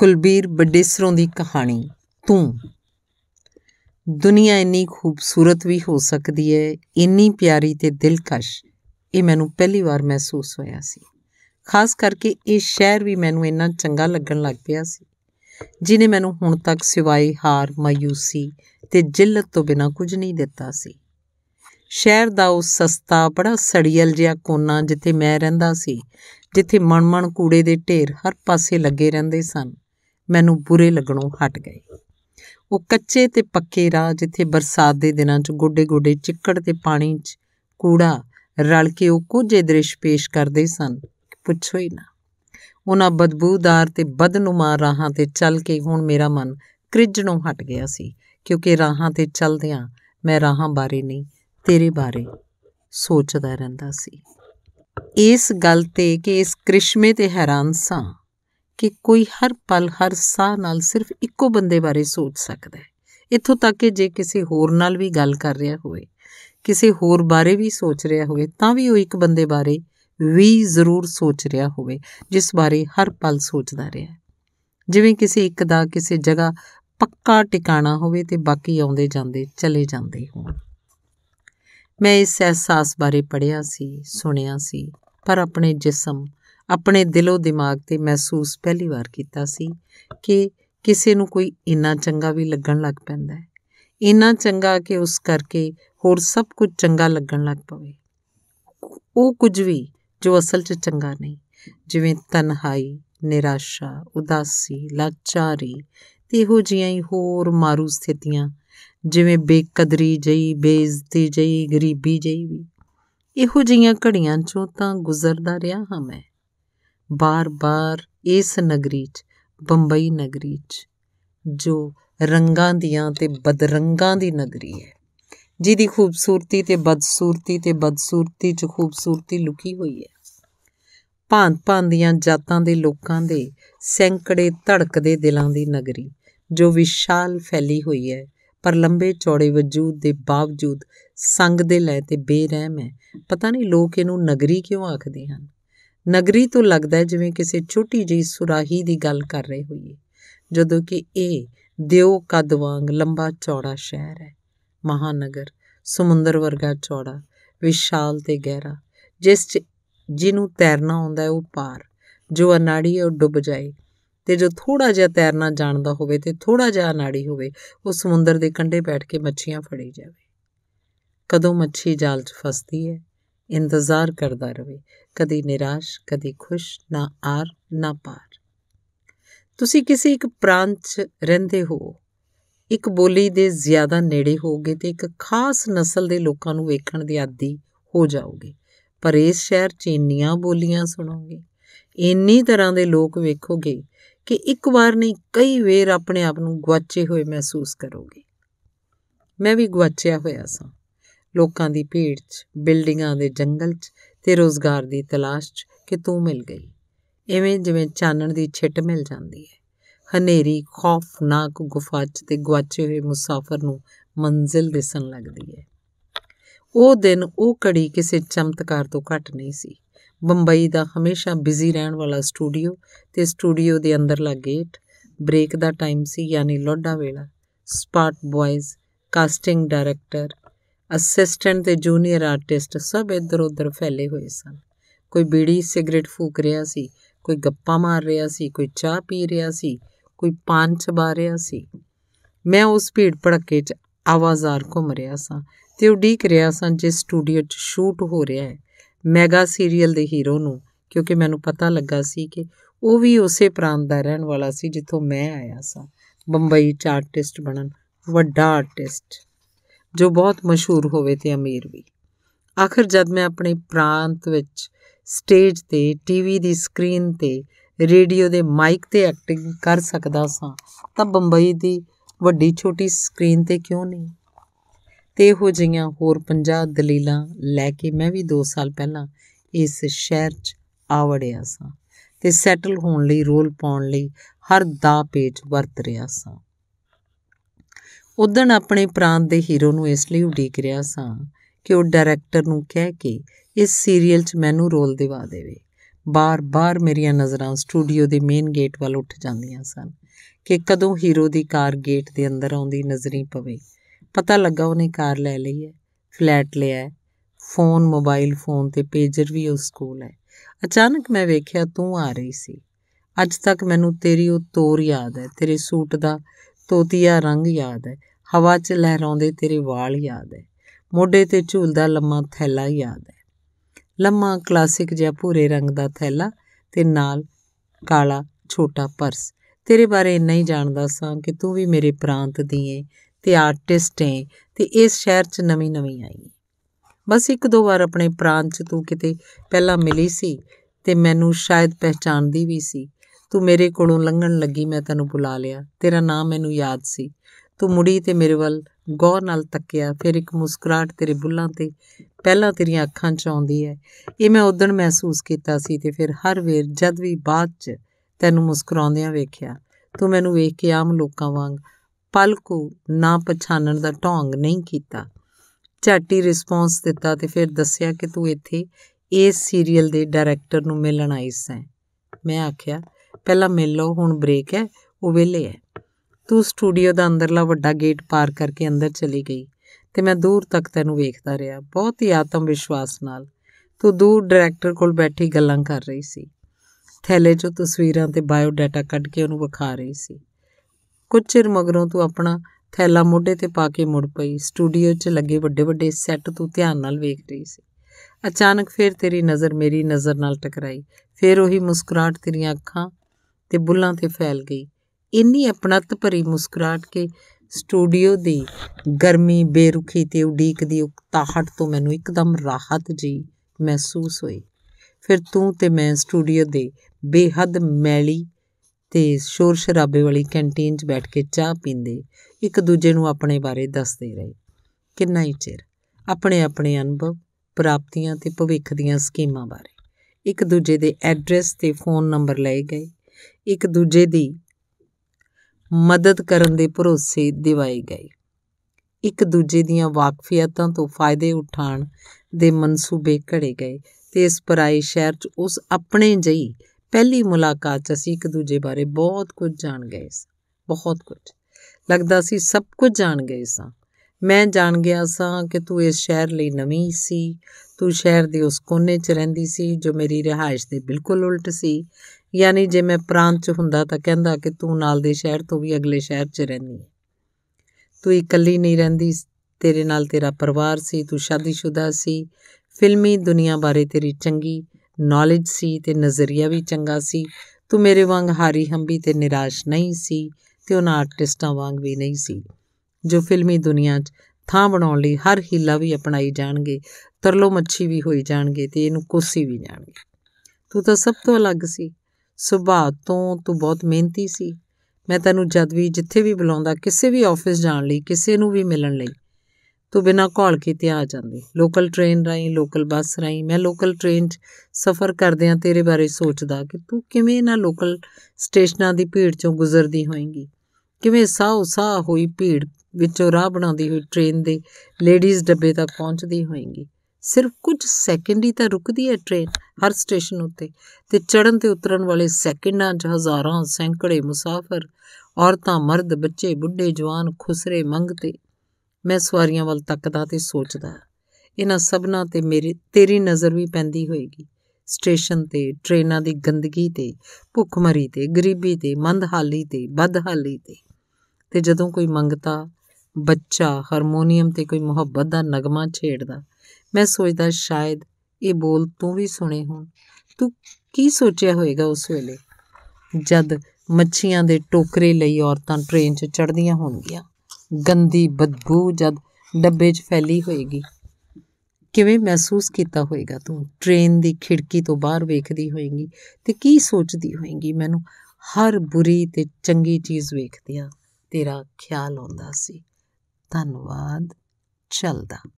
ਕੁਲਬੀਰ ਬੱਡੇਸਰੋਂ ਦੀ ਕਹਾਣੀ ਤੂੰ ਦੁਨੀਆ ਇੰਨੀ ਖੂਬਸੂਰਤ ਵੀ ਹੋ ਸਕਦੀ ਹੈ ਇੰਨੀ ਪਿਆਰੀ ਤੇ ਦਿਲਕਸ਼ ਇਹ ਮੈਨੂੰ ਪਹਿਲੀ ਵਾਰ ਮਹਿਸੂਸ ਹੋਇਆ ਸੀ ਖਾਸ ਕਰਕੇ ਇਹ ਸ਼ਹਿਰ ਵੀ ਮੈਨੂੰ ਇੰਨਾ ਚੰਗਾ ਲੱਗਣ ਲੱਗ ਪਿਆ ਸੀ ਜਿਨੇ ਮੈਨੂੰ ਹੁਣ ਤੱਕ ਸਿਵਾਏ ਹਾਰ ਮਾਇੂਸੀ ਤੇ ਜਿੱਲਤ ਤੋਂ ਬਿਨਾ ਕੁਝ ਨਹੀਂ ਦਿੱਤਾ ਸੀ ਸ਼ਹਿਰ ਦਾ ਉਹ ਸਸਤਾ ਬੜਾ ਸੜੀਅਲ ਜਿਹਾ ਕੋਨਾ ਜਿੱਥੇ ਮੈਂ ਰਹਿੰਦਾ ਸੀ ਜਿੱਥੇ ਮਣਮਣ ਕੂੜੇ ਦੇ ਢੇਰ ਹਰ ਪਾਸੇ ਲੱਗੇ ਰਹਿੰਦੇ ਸਨ ਮੈਨੂੰ ਬੁਰੇ ਲੱਗਣੋਂ ਹਟ ਗਏ ਉਹ ਕੱਚੇ ਤੇ ਪੱਕੇ ਰਾਹ ਜਿੱਥੇ ਬਰਸਾਤ ਦੇ ਦਿਨਾਂ 'ਚ ਗੋਡੇ-ਗੋਡੇ ਚਿੱਕੜ ਤੇ ਪਾਣੀ 'ਚ ਕੂੜਾ ਰਲ ਕੇ ਉਹ ਕੋਝੇ ਦ੍ਰਿਸ਼ ਪੇਸ਼ ਕਰਦੇ ਸਨ ਪੁੱਛੋ ਹੀ ਨਾ ਉਹਨਾਂ ਬਦਬੂਦਾਰ ਤੇ ਬਦਨੁਮਾ ਰਾਹਾਂ ਤੇ ਚੱਲ ਕੇ ਹੁਣ ਮੇਰਾ ਮਨ ਕ੍ਰਿਜਣੋਂ ਹਟ ਗਿਆ ਸੀ ਕਿਉਂਕਿ ਰਾਹਾਂ ਤੇ ਚੱਲਦਿਆਂ ਮੈਂ ਰਾਹਾਂ ਬਾਰੇ ਨਹੀਂ ਤੇਰੇ ਬਾਰੇ ਸੋਚਦਾ ਰਹਿੰਦਾ ਸੀ ਇਸ ਗੱਲ ਤੇ ਕਿ ਇਸ ਕ੍ਰਿਸ਼ਮੇ ਤੇ ਹੈਰਾਨ ਸਾਂ ਕਿ ਕੋਈ ਹਰ ਪਲ ਹਰ ਸਾਹ ਨਾਲ ਸਿਰਫ ਇੱਕੋ ਬੰਦੇ ਬਾਰੇ ਸੋਚ ਸਕਦਾ ਹੈ ਇੱਥੋਂ ਤੱਕ ਕਿ ਜੇ ਕਿਸੇ ਹੋਰ ਨਾਲ ਵੀ ਗੱਲ ਕਰ ਰਿਹਾ ਹੋਵੇ ਕਿਸੇ ਹੋਰ ਬਾਰੇ ਵੀ ਸੋਚ ਰਿਹਾ ਹੋਵੇ ਤਾਂ ਵੀ ਉਹ ਇੱਕ ਬੰਦੇ ਬਾਰੇ ਵੀ ਜ਼ਰੂਰ ਸੋਚ ਰਿਹਾ ਹੋਵੇ ਜਿਸ ਬਾਰੇ ਹਰ ਪਲ ਸੋਚਦਾ ਰਿਹਾ ਜਿਵੇਂ ਕਿਸੇ ਇੱਕ ਦਾ ਕਿਸੇ ਜਗ੍ਹਾ ਪੱਕਾ ਟਿਕਾਣਾ ਹੋਵੇ ਤੇ ਬਾਕੀ ਆਉਂਦੇ ਜਾਂਦੇ ਚਲੇ ਜਾਂਦੇ ਹੋਣ ਮੈਂ ਇਸ ਅਹਿਸਾਸ ਬਾਰੇ ਪੜਿਆ ਸੀ ਸੁਣਿਆ ਸੀ ਪਰ ਆਪਣੇ ਜਿਸਮ ਆਪਣੇ ਦਿਲੋ ਦਿਮਾਗ ਤੇ ਮਹਿਸੂਸ ਪਹਿਲੀ ਵਾਰ ਕੀਤਾ ਸੀ ਕਿ ਕਿਸੇ ਨੂੰ ਕੋਈ ਇੰਨਾ ਚੰਗਾ ਵੀ ਲੱਗਣ ਲੱਗ ਪੈਂਦਾ ਹੈ ਇੰਨਾ ਚੰਗਾ ਕਿ ਉਸ ਕਰਕੇ ਹੋਰ ਸਭ ਕੁਝ ਚੰਗਾ ਲੱਗਣ ਲੱਗ ਪਵੇ ਉਹ ਕੁਝ ਵੀ ਜੋ ਅਸਲ 'ਚ ਚੰਗਾ ਨਹੀਂ ਜਿਵੇਂ ਤਨਹਾਈ ਨਿਰਾਸ਼ਾ ਉਦਾਸੀ ਲਾਚਾਰੀ ਤੇ ਇਹੋ ਜਿਹੀਆਂ ਹੀ ਹੋਰ ਮਾਰੂ ਸਥਿਤੀਆਂ ਜਿਵੇਂ ਬੇਕਦਰੀ ਜਈ ਬੇਇੱਜ਼ਤੀ ਜਈ ਗਰੀਬੀ ਜਈ ਵੀ ਇਹੋ ਜਿਹੀਆਂ ਘੜੀਆਂ ਚੋਂ ਤਾਂ ਗੁਜ਼ਰਦਾ ਰਿਹਾ ਹਾਂ ਮੈਂ ਬਾਰ-ਬਾਰ ਇਸ ਨਗਰੀ 'ਚ ਬੰਬਈ ਨਗਰੀ 'ਚ ਜੋ ਰੰਗਾਂ ਦੀਆਂ ਤੇ ਬਦਰੰਗਾਂ ਦੀ ਨਗਰੀ ਹੈ ਜਿਹਦੀ ਖੂਬਸੂਰਤੀ ਤੇ ਬਦਸੂਰਤੀ ਤੇ ਬਦਸੂਰਤੀ 'ਚ ਖੂਬਸੂਰਤੀ ਲੁਕੀ ਹੋਈ ਹੈ ਭਾਂਤ ਭਾਂ ਦੀਆਂ ਜਾਤਾਂ ਦੇ ਲੋਕਾਂ ਦੇ ਸੈਂਕੜੇ ਧੜਕਦੇ ਦਿਲਾਂ ਦੀ ਨਗਰੀ ਜੋ ਵਿਸ਼ਾਲ ਫੈਲੀ ਹੋਈ ਹੈ ਪਰ ਲੰਬੇ ਚੌੜੇ ਵਜੂਦ ਦੇ ਬਾਵਜੂਦ ਸੰਗ ਦੇ ਲੈ ਤੇ ਬੇਰਹਿਮ ਹੈ ਪਤਾ ਨਹੀਂ ਲੋਕ ਇਹਨੂੰ ਨਗਰੀ ਕਿਉਂ ਆਖਦੇ ਹਨ ਨਗਰੀ ਤੋਂ ਲੱਗਦਾ ਜਿਵੇਂ ਕਿਸੇ ਛੋਟੀ ਜਿਹੀ ਸੁਰਾਹੀ ਦੀ ਗੱਲ ਕਰ ਰਹੇ ਹੋਈਏ ਜਦੋਂ ਕਿ ਇਹ ਦਿਓ ਕਦ ਵਾਂਗ ਲੰਬਾ ਚੌੜਾ ਸ਼ਹਿਰ ਹੈ ਮਹਾਨਗਰ ਸਮੁੰਦਰ ਵਰਗਾ ਚੌੜਾ ਵਿਸ਼ਾਲ ਤੇ ਗਹਿਰਾ ਜਿਸ ਜਿਹਨੂੰ ਤੈਰਨਾ ਆਉਂਦਾ ਹੈ ਉਹ ਪਾਰ ਜੋ ਅਨਾੜੀ ਹੈ ਉਹ ਡੁੱਬ ਜਾਏ ਤੇ ਜੋ ਥੋੜਾ ਜਿਹਾ ਤੈਰਨਾ ਜਾਣਦਾ ਹੋਵੇ ਤੇ ਥੋੜਾ ਜਿਹਾ ਅਨਾੜੀ ਹੋਵੇ ਉਹ ਸਮੁੰਦਰ ਦੇ ਕੰਢੇ ਬੈਠ ਕੇ ਮੱਛੀਆਂ ਫੜੀ ਜਾਵੇ ਕਦੋਂ ਮੱਛੀ ਜਾਲ 'ਚ ਫਸਦੀ ਹੈ ਇੰਤਜ਼ਾਰ ਕਰਦਾ ਰਵੇ ਕਦੀ ਨਿਰਾਸ਼ ਕਦੀ ਖੁਸ਼ ਨਾ ਆਰ ਨਾ ਪਾਰ ਤੁਸੀਂ ਕਿਸੇ ਇੱਕ ਪ੍ਰਾਂਤ 'ਚ ਰਹਿੰਦੇ ਹੋ ਇੱਕ ਬੋਲੀ ਦੇ ਜ਼ਿਆਦਾ ਨੇੜੇ ਹੋਗੇ ਤੇ ਇੱਕ ਖਾਸ ਨਸਲ ਦੇ ਲੋਕਾਂ ਨੂੰ ਵੇਖਣ ਦੀ ਆਦੀ ਹੋ ਜਾਓਗੇ ਪਰ ਇਸ ਸ਼ਹਿਰ 'ਚ ਇੰਨੀਆਂ ਬੋਲੀਆਂ ਸੁਣੋਗੇ ਇੰਨੀ ਤਰ੍ਹਾਂ ਦੇ ਲੋਕ ਵੇਖੋਗੇ ਕਿ ਇੱਕ ਵਾਰ ਨਹੀਂ ਕਈ ਵੇਰ ਆਪਣੇ ਆਪ ਨੂੰ ਗਵਾਚੇ ਹੋਏ ਮਹਿਸੂਸ ਕਰੋਗੇ ਮੈਂ ਵੀ ਗਵਾਚਿਆ ਹੋਇਆ ਸਾਂ ਲੋਕਾਂ ਦੀ ਭੀੜ 'ਚ ਬਿਲਡਿੰਗਾਂ ਦੇ ਜੰਗਲ 'ਚ ਤੇ ਰੋਜ਼ਗਾਰ ਦੀ ਤਲਾਸ਼ 'ਚ ਕਿ ਤੂੰ ਮਿਲ ਗਈ ਐਵੇਂ ਜਿਵੇਂ ਚਾਨਣ ਦੀ ਛਿੱਟ ਮਿਲ ਜਾਂਦੀ ਹੈ ਹਨੇਰੀ ਖੌਫਨਾਕ ਗੁਫਾ 'ਚ ਤੇ ਗਵਾਚੇ ਹੋਏ ਮੁਸਾਫਰ ਨੂੰ ਮੰਜ਼ਿਲ ਦਿਸਣ ਲੱਗਦੀ ਹੈ ਉਹ ਦਿਨ ਉਹ ਕੜੀ ਕਿਸੇ ਚਮਤਕਾਰ ਤੋਂ ਘੱਟ ਨਹੀਂ ਸੀ ਬੰਬਈ ਦਾ ਹਮੇਸ਼ਾ ਬਿਜ਼ੀ ਰਹਿਣ ਵਾਲਾ ਸਟੂਡੀਓ ਤੇ ਸਟੂਡੀਓ ਦੇ ਅੰਦਰ ਲੱਗੇ ਬ੍ਰੇਕ ਦਾ ਟਾਈਮ ਸੀ ਯਾਨੀ ਲੋਡਾ ਵੇਲਾ spot boys casting director assistant ਤੇ ਜੂਨੀਅਰ ਆਰਟਿਸਟ ਸਭ ਇੱਧਰ ਉੱਧਰ ਫੈਲੇ ਹੋਏ ਸਨ ਕੋਈ ਬੀੜੀ ਸਿਗਰਟ ਫੂਕ ਰਿਹਾ ਸੀ ਕੋਈ ਗੱਪਾਂ ਮਾਰ ਰਿਹਾ ਸੀ ਕੋਈ ਚਾਹ ਪੀ ਰਿਹਾ ਸੀ ਕੋਈ ਪਾਨ ਚਬਾ ਰਿਹਾ ਸੀ ਮੈਂ ਉਸ ਭੀੜ ਭੜੱਕੇ 'ਚ ਆਵਾਜ਼ਾਰ ਘੁੰਮ ਰਿਹਾ ਸਾਂ ਤੇ ਉਡੀਕ ਰਿਹਾ ਸਾਂ ਜਿਸ ਸਟੂਡੀਓ 'ਚ ਸ਼ੂਟ ਹੋ ਰਿਹਾ ਹੈ ਮੈਗਾ ਸੀਰੀਅਲ ਦੇ ਹੀਰੋ ਨੂੰ ਕਿਉਂਕਿ ਮੈਨੂੰ ਪਤਾ ਲੱਗਾ ਸੀ ਕਿ ਉਹ ਵੀ ਉਸੇ ਪ੍ਰਾਂਤ ਦਾ ਰਹਿਣ ਵਾਲਾ ਸੀ ਜਿੱਥੋਂ ਮੈਂ ਆਇਆ ਸਾਂ ਬੰਬਈ ਚ ਆਰਟਿਸਟ ਬਣਨ ਵੱਡਾ ਆਰਟਿਸਟ ਜੋ ਬਹੁਤ ਮਸ਼ਹੂਰ ਹੋਵੇ ਤੇ ਅਮੀਰ ਵੀ ਆਖਰ ਜਦ ਮੈਂ ਆਪਣੇ ਪ੍ਰਾਂਤ ਵਿੱਚ ਸਟੇਜ ਤੇ ਟੀਵੀ ਦੀ ਸਕਰੀਨ ਤੇ ਰੇਡੀਓ ਦੇ ਮਾਈਕ ਤੇ ਐਕਟਿੰਗ ਕਰ ਸਕਦਾ ਸਾਂ ਤਾਂ ਬੰਬਈ ਦੀ ਵੱਡੀ ਛੋਟੀ ਸਕਰੀਨ ਤੇ ਕਿਉਂ ਨਹੀਂ ਤੇ ਹੋ ਜੀਆਂ ਹੋਰ 50 ਦਲੀਲਾਂ ਲੈ ਕੇ ਮੈਂ ਵੀ 2 ਸਾਲ ਪਹਿਲਾਂ ਇਸ ਸ਼ਹਿਰ 'ਚ ਆਵੜਿਆ ਸਾਂ ਤੇ ਸੈਟਲ ਹੋਣ ਲਈ ਰੋਲ ਪਾਉਣ ਲਈ ਹਰ ਦਾ ਪੇਚ ਵਰਤ ਰਿਹਾ ਸਾਂ ਉਦਣ ਆਪਣੇ ਪ੍ਰਾਂਤ ਦੇ ਹੀਰੋ ਨੂੰ ਇਸ ਲਈ ਉਡੀਕ ਰਿਹਾ ਸਾਂ ਕਿ ਉਹ ਡਾਇਰੈਕਟਰ ਨੂੰ ਕਹਿ ਕੇ ਇਸ ਸੀਰੀਅਲ 'ਚ ਮੈਨੂੰ ਰੋਲ ਦਿਵਾ ਦੇਵੇ ਬਾਰ-ਬਾਰ ਮੇਰੀਆਂ ਨਜ਼ਰਾਂ ਸਟੂਡੀਓ ਦੇ ਮੇਨ ਗੇਟ ਵੱਲ ਉੱਠ ਜਾਂਦੀਆਂ ਸਨ ਕਿ ਕਦੋਂ ਹੀਰੋ ਦੀ ਕਾਰ ਗੇਟ ਦੇ ਅੰਦਰ ਆਉਂਦੀ ਨਜ਼ਰੀ ਪਵੇ ਪਤਾ ਲੱਗਾ ਉਹਨੇ ਕਾਰ ਲੈ ਲਈ ਹੈ ਫਲੈਟ ਲਿਆ ਹੈ ਫੋਨ ਮੋਬਾਈਲ ਫੋਨ ਤੇ ਪੇਜਰ ਵੀ ਉਸ ਕੋਲ ਹੈ ਅਚਾਨਕ ਮੈਂ ਵੇਖਿਆ ਤੂੰ ਆ ਰਹੀ ਸੀ ਅੱਜ ਤੱਕ ਮੈਨੂੰ ਤੇਰੀ ਉਹ ਤੋਰ ਯਾਦ ਹੈ ਤੇਰੇ ਸੂਟ ਦਾ ਤੋਤੀਆ ਰੰਗ ਯਾਦ ਹੈ ਹਵਾ 'ਚ ਲਹਿਰਾਉਂਦੇ ਤੇਰੇ ਵਾਲ ਯਾਦ ਹੈ ਮੋਢੇ ਤੇ ਝੂਲਦਾ ਲੰਮਾ ਥੈਲਾ ਯਾਦ ਹੈ ਲੰਮਾ ਕਲਾਸਿਕ ਜਿਹਾ ਭੂਰੇ ਰੰਗ ਦਾ ਥੈਲਾ ਤੇ ਨਾਲ ਕਾਲਾ ਛੋਟਾ ਪਰਸ ਤੇਰੇ ਬਾਰੇ ਇੰਨਾ ਹੀ ਜਾਣਦਾ ਸਾਂ ਕਿ ਤੂੰ ਵੀ ਮੇਰੇ ਪ੍ਰਾਂਤ ਦੀ ਏ ਤੇ ਆਰਟਿਸਟ ਏ ਤੇ ਇਸ ਸ਼ਹਿਰ 'ਚ ਨਵੀਂ-ਨਵੀਂ ਆਈ ਏ ਬਸ ਇੱਕ ਦੋ ਵਾਰ ਆਪਣੇ ਪ੍ਰਾਂਤ 'ਚ ਤੂੰ ਕਿਤੇ ਪਹਿਲਾਂ ਮਿਲੀ ਸੀ ਤੇ ਮੈਨੂੰ ਸ਼ਾਇਦ ਪਹਿਚਾਨਦੀ ਵੀ ਸੀ ਤੂੰ ਮੇਰੇ ਕੋਲੋਂ ਲੰਘਣ ਲੱਗੀ ਮੈਂ ਤੈਨੂੰ ਬੁਲਾ ਲਿਆ ਤੇਰਾ ਨਾਮ ਮੈਨੂੰ ਯਾਦ ਸੀ ਤੂੰ ਮੁੜੀ ਤੇ ਮੇਰੇ ਵੱਲ ਗੌਰ ਨਾਲ ਤੱਕਿਆ ਫਿਰ ਇੱਕ ਮੁਸਕਰਾਹਟ ਤੇਰੇ ਬੁੱਲਾਂ ਤੇ ਪਹਿਲਾਂ ਤੇਰੀਆਂ ਅੱਖਾਂ 'ਚ ਆਉਂਦੀ ਹੈ ਇਹ ਮੈਂ ਉਦੋਂ ਮਹਿਸੂਸ ਕੀਤਾ ਸੀ ਤੇ ਫਿਰ ਹਰ ਵੇਰ ਜਦ ਵੀ ਬਾਅਦ 'ਚ ਤੈਨੂੰ ਮੁਸਕਰਾਉਂਦਿਆਂ ਵੇਖਿਆ ਤੂੰ ਮੈਨੂੰ ਵੇਖ ਕੇ ਆਮ ਲੋਕਾਂ ਵਾਂਗ ਪਲ ਕੋ ਨਾ ਪਛਾਣਨ ਦਾ ਢੋਂਗ ਨਹੀਂ ਕੀਤਾ ਝਾਟੀ ਰਿਸਪੌਂਸ ਦਿੱਤਾ ਤੇ ਫਿਰ ਦੱਸਿਆ ਕਿ ਤੂੰ ਇੱਥੇ ਇਸ ਸੀਰੀਅਲ ਦੇ ਡਾਇਰੈਕਟਰ ਨੂੰ ਮਿਲਣ ਆਈ ਸੈਂ ਮੈਂ ਆਖਿਆ ਪਹਿਲਾਂ ਮਿਲ ਲਓ ਹੁਣ ਬ੍ਰੇਕ ਹੈ ਉਹ ਵਿਲੇ ਹੈ ਤੂੰ ਸਟੂਡੀਓ ਦਾ ਅੰਦਰਲਾ ਵੱਡਾ ਗੇਟ ਪਾਰ ਕਰਕੇ ਅੰਦਰ ਚਲੀ ਗਈ ਤੇ ਮੈਂ ਦੂਰ ਤੱਕ ਤੈਨੂੰ ਵੇਖਦਾ ਰਿਹਾ ਬਹੁਤ ਹੀ ਆਤਮ ਵਿਸ਼ਵਾਸ ਨਾਲ ਤੂੰ ਦੂਰ ਡਾਇਰੈਕਟਰ ਕੋਲ ਬੈਠੀ ਗੱਲਾਂ ਕਰ ਰਹੀ ਸੀ ਥੈਲੇ 'ਚੋਂ ਤਸਵੀਰਾਂ ਤੇ ਬਾਇਓ ਡਾਟਾ ਕੱਢ ਕੇ ਉਹਨੂੰ ਵਿਖਾ ਰਹੀ ਸੀ ਕੁਝ ਚਿਰ ਮਗਰੋਂ ਤੂੰ ਆਪਣਾ ਥੈਲਾ ਮੋਢੇ ਤੇ ਪਾ ਕੇ ਮੁੜ ਪਈ ਸਟੂਡੀਓ 'ਚ ਲੱਗੇ ਵੱਡੇ ਵੱਡੇ ਸੈੱਟ ਤੂੰ ਧਿਆਨ ਨਾਲ ਵੇਖ ਰਹੀ ਸੀ ਅਚਾਨਕ ਫੇਰ ਤੇਰੀ ਨਜ਼ਰ ਮੇਰੀ ਨਜ਼ਰ ਨਾਲ ਟਕਰਾਈ ਫੇਰ ਉਹੀ ਮੁਸਕਰਾਹਟ ਤੇਰੀਆਂ ਅੱਖਾਂ ਤੇ ਬੁੱਲਾਂ ਤੇ ਫੈਲ ਗਈ ਇੰਨੀ ਅਪਣਤ ਭਰੀ ਮੁਸਕਰਾਟ ਕੇ ਸਟੂਡੀਓ ਦੀ ਗਰਮੀ ਬੇਰੁਖੀ ਤੇ ਉਡੀਕ ਦੀ ਉਕਤਾਹਟ ਤੋਂ ਮੈਨੂੰ ਇੱਕਦਮ ਰਾਹਤ ਜੀ ਮਹਿਸੂਸ ਹੋਈ ਫਿਰ ਤੂੰ ਤੇ ਮੈਂ ਸਟੂਡੀਓ ਦੇ ਬੇਹੱਦ ਮੈਲੀ ਤੇ ਸ਼ੋਰ ਸ਼ਰਾਬੇ ਵਾਲੀ ਕੈਂਟੀਨ 'ਚ ਬੈਠ ਕੇ ਚਾਹ ਪੀਂਦੇ ਇੱਕ ਦੂਜੇ ਨੂੰ ਆਪਣੇ ਬਾਰੇ ਦੱਸਦੇ ਰਹੇ ਕਿੰਨਾ ਹੀ ਚਿਰ ਆਪਣੇ ਆਪਣੇ ਅਨੁਭਵ ਪ੍ਰਾਪਤੀਆਂ ਤੇ ਭਵਿੱਖ ਦੀਆਂ ਸਕੀਮਾਂ ਬਾਰੇ ਇੱਕ ਦੂਜੇ ਦੇ ਐਡਰੈਸ ਤੇ ਫੋਨ ਨੰਬਰ ਲਏ ਗਏ ਇੱਕ ਦੂਜੇ ਦੀ ਮਦਦ ਕਰਨ ਦੇ ਭਰੋਸੇ ਦਿਵਾਏ ਗਏ ਇੱਕ ਦੂਜੇ ਦੀਆਂ ਵਾਕਫੀਅਤਾਂ ਤੋਂ ਫਾਇਦੇ ਉਠਾਣ ਦੇ ਮਨਸੂਬੇ ਘੜੇ ਗਏ ਤੇ ਇਸ ਪਰਾਈ ਸ਼ਹਿਰ 'ਚ ਉਸ ਆਪਣੇ ਜਈ ਪਹਿਲੀ ਮੁਲਾਕਾਤ 'ਚ ਅਸੀਂ ਇੱਕ ਦੂਜੇ ਬਾਰੇ ਬਹੁਤ ਕੁਝ ਜਾਣ ਗਏ ਬਹੁਤ ਕੁਝ ਲੱਗਦਾ ਸੀ ਸਭ ਕੁਝ ਜਾਣ ਗਏ ਸਾਂ ਮੈਂ ਜਾਣ ਗਿਆ ਸਾਂ ਕਿ ਤੂੰ ਇਸ ਸ਼ਹਿਰ ਲਈ ਨਵੀਂ ਸੀ ਤੂੰ ਸ਼ਹਿਰ ਦੇ ਉਸ ਕੋਨੇ 'ਚ ਰਹਿੰਦੀ ਸੀ ਜੋ ਮੇਰੀ ਰਿਹਾਇਸ਼ ਦੇ ਬਿਲਕੁਲ ਉਲਟ ਸੀ ਯਾਨੀ ਜੇ ਮੈਂ ਪ੍ਰਾਂਤ 'ਚ ਹੁੰਦਾ ਤਾਂ ਕਹਿੰਦਾ ਕਿ ਤੂੰ ਨਾਲ ਦੇ ਸ਼ਹਿਰ ਤੋਂ ਵੀ ਅਗਲੇ ਸ਼ਹਿਰ 'ਚ ਰਹਿੰਦੀ ਹੈ ਤੂੰ ਇਕੱਲੀ ਨਹੀਂ ਰਹਿੰਦੀ ਤੇਰੇ ਨਾਲ ਤੇਰਾ ਪਰਿਵਾਰ ਸੀ ਤੂੰ ਸ਼ਾਦੀशुदा ਸੀ ਫਿਲਮੀ ਦੁਨੀਆ ਬਾਰੇ ਤੇਰੀ ਚੰਗੀ ਨੌਲੇਜ ਸੀ ਤੇ ਨਜ਼ਰੀਆ ਵੀ ਚੰਗਾ ਸੀ ਤੂੰ ਮੇਰੇ ਵਾਂਗ ਹਾਰੀ ਹੰਬੀ ਤੇ ਨਿਰਾਸ਼ ਨਹੀਂ ਸੀ ਤੇ ਉਹਨਾਂ ਆਰਟਿਸਟਾਂ ਵਾਂਗ ਵੀ ਨਹੀਂ ਸੀ ਜੋ ਫਿਲਮੀ ਦੁਨੀਆ 'ਚ ਥਾਂ ਬਣਾਉਣ ਲਈ ਹਰ ਹੀਲਾ ਵੀ ਅਪਣਾਈ ਜਾਣਗੇ ਤਰਲੋ ਮੱਛੀ ਵੀ ਹੋਈ ਜਾਣਗੇ ਤੇ ਇਹਨੂੰ ਕੋਸੀ ਵੀ ਜਾਣਗੇ ਤੂੰ ਤਾਂ ਸਭ ਤੋਂ ਅਲੱਗ ਸੀ ਸੁਭਾਅ ਤੋਂ ਤੂੰ ਬਹੁਤ ਮਿਹਨਤੀ ਸੀ ਮੈਂ ਤੈਨੂੰ ਜਦ ਵੀ ਜਿੱਥੇ ਵੀ ਬੁਲਾਉਂਦਾ ਕਿਸੇ ਵੀ ਆਫਿਸ ਜਾਣ ਲਈ ਕਿਸੇ ਨੂੰ ਵੀ ਮਿਲਣ ਲਈ ਤੂੰ ਬਿਨਾਂ ਕਾਲ ਕੀਤੇ ਆ ਜਾਂਦੀ local train ride local bus ride ਮੈਂ ਲੋਕਲ ਟ੍ਰੇਨ 'ਚ ਸਫ਼ਰ ਕਰਦਿਆਂ ਤੇਰੇ ਬਾਰੇ ਸੋਚਦਾ ਕਿ ਤੂੰ ਕਿਵੇਂ ਇਹਨਾਂ ਲੋਕਲ ਸਟੇਸ਼ਨਾਂ ਦੀ ਭੀੜ 'ਚੋਂ ਗੁਜ਼ਰਦੀ ਹੋਏਂਗੀ ਕਿਵੇਂ ਸਾਹ ਸਾਹ ਹੋਈ ਭੀੜ ਵਿੱਚੋਂ ਰਾਹ ਬਣਾਉਂਦੀ ਹੋਈ ਟ੍ਰੇਨ ਦੇ ਲੇਡੀਜ਼ ਡੱਬੇ ਤੱਕ ਪਹੁੰਚਦੀ ਹੋਏਂਗੀ ਸਿਰਫ ਕੁਝ ਸੈਕਿੰਡ ਹੀ ਤਾਂ ਰੁਕਦੀ ਹੈ ਟ੍ਰੇਨ ਹਰ ਸਟੇਸ਼ਨ ਉੱਤੇ ਤੇ ਚੜਨ ਤੇ ਉਤਰਨ ਵਾਲੇ ਸੈਕਿੰਡਾਂ 'ਚ ਹਜ਼ਾਰਾਂ ਸੈਂਕੜੇ ਮੁਸਾਫਰ ਔਰਤਾਂ ਮਰਦ ਬੱਚੇ ਬੁੱਢੇ ਜਵਾਨ ਖੁਸਰੇ ਮੰਗਤੇ ਮੈਂ ਸਵਾਰੀਆਂ ਵੱਲ ਤੱਕਦਾ ਤੇ ਸੋਚਦਾ ਇਹਨਾਂ ਸਭਨਾਂ ਤੇ ਮੇਰੀ ਤੇਰੀ ਨਜ਼ਰ ਵੀ ਪੈਂਦੀ ਹੋਏਗੀ ਸਟੇਸ਼ਨ ਤੇ ਟ੍ਰੇਨਾਂ ਦੀ ਗੰਦਗੀ ਤੇ ਭੁੱਖਮਰੀ ਤੇ ਗਰੀਬੀ ਤੇ ਮੰਦਹਾਲੀ ਤੇ ਬਦਹਾਲੀ ਤੇ ਤੇ ਜਦੋਂ ਕੋਈ ਮੰਗਤਾ ਬੱਚਾ ਹਾਰਮੋਨੀਅਮ ਤੇ ਕੋਈ ਮੁਹੱਬਤ ਦਾ ਨਗਮਾ ਛੇੜਦਾ ਮੈਂ ਸੋਚਦਾ ਸ਼ਾਇਦ ਇਹ ਬੋਲ ਤੂੰ ਵੀ ਸੁਣੇ ਹੋਣ ਤੂੰ ਕੀ ਸੋਚਿਆ ਹੋਵੇਗਾ ਉਸ ਵੇਲੇ ਜਦ ਮੱਛੀਆਂ ਦੇ ਟੋਕਰੇ ਲਈ ਔਰਤਾਂ ਟ੍ਰੇਨ 'ਚ ਚੜ੍ਹਦੀਆਂ ਹੋਣਗੀਆਂ ਗੰਦੀ ਬਦਬੂ ਜਦ ਡੱਬੇ 'ਚ ਫੈਲੀ ਹੋਏਗੀ ਕਿਵੇਂ ਮਹਿਸੂਸ ਕੀਤਾ ਹੋਵੇਗਾ ਤੂੰ ਟ੍ਰੇਨ ਦੀ ਖਿੜਕੀ ਤੋਂ ਬਾਹਰ ਵੇਖਦੀ ਹੋਏਗੀ ਤੇ ਕੀ ਸੋਚਦੀ ਹੋਏਗੀ ਮੈਨੂੰ ਹਰ ਬੁਰੀ ਤੇ ਚੰਗੀ ਚੀਜ਼ ਵੇਖਦਿਆਂ ਤੇਰਾ ਖਿਆਲ ਆਉਂਦਾ ਸੀ ਧੰਨਵਾਦ ਚੱਲਦਾ